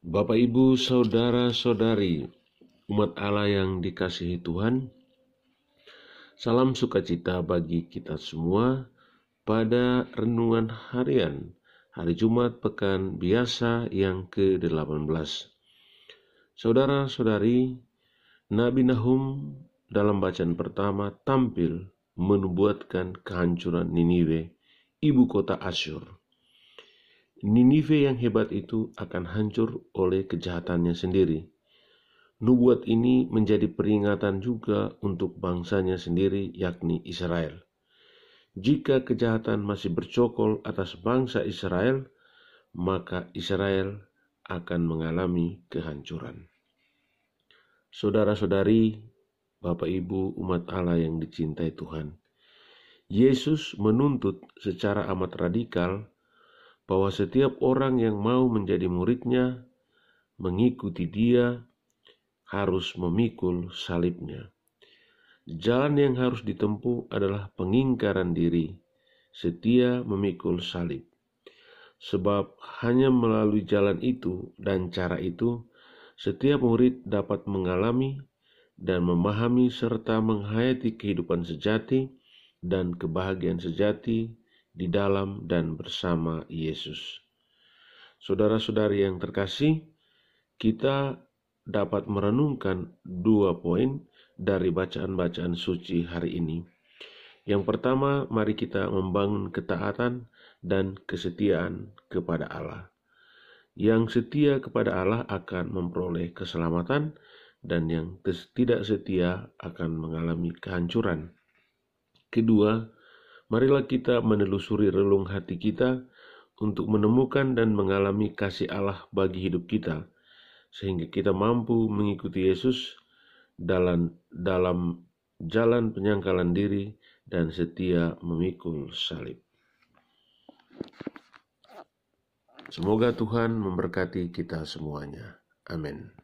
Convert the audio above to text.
Bapak, Ibu, Saudara-saudari, umat Allah yang dikasihi Tuhan, salam sukacita bagi kita semua pada renungan harian hari Jumat pekan biasa yang ke-18. Saudara-saudari, Nabi Nahum dalam bacaan pertama tampil menubuatkan kehancuran Niniwe, ibu kota Asyur. Ninive yang hebat itu akan hancur oleh kejahatannya sendiri. Nubuat ini menjadi peringatan juga untuk bangsanya sendiri, yakni Israel. Jika kejahatan masih bercokol atas bangsa Israel, maka Israel akan mengalami kehancuran. Saudara-saudari, Bapak Ibu, umat Allah yang dicintai Tuhan, Yesus menuntut secara amat radikal bahwa setiap orang yang mau menjadi muridnya, mengikuti dia, harus memikul salibnya. Jalan yang harus ditempuh adalah pengingkaran diri, setia memikul salib. Sebab hanya melalui jalan itu dan cara itu, setiap murid dapat mengalami dan memahami serta menghayati kehidupan sejati dan kebahagiaan sejati di dalam dan bersama Yesus. Saudara-saudari yang terkasih, kita dapat merenungkan dua poin dari bacaan-bacaan suci hari ini. Yang pertama, mari kita membangun ketaatan dan kesetiaan kepada Allah. Yang setia kepada Allah akan memperoleh keselamatan, dan yang tidak setia akan mengalami kehancuran. Kedua, marilah kita menelusuri relung hati kita untuk menemukan dan mengalami kasih Allah bagi hidup kita, sehingga kita mampu mengikuti Yesus dalam, dalam jalan penyangkalan diri dan setia memikul salib. Semoga Tuhan memberkati kita semuanya. Amin.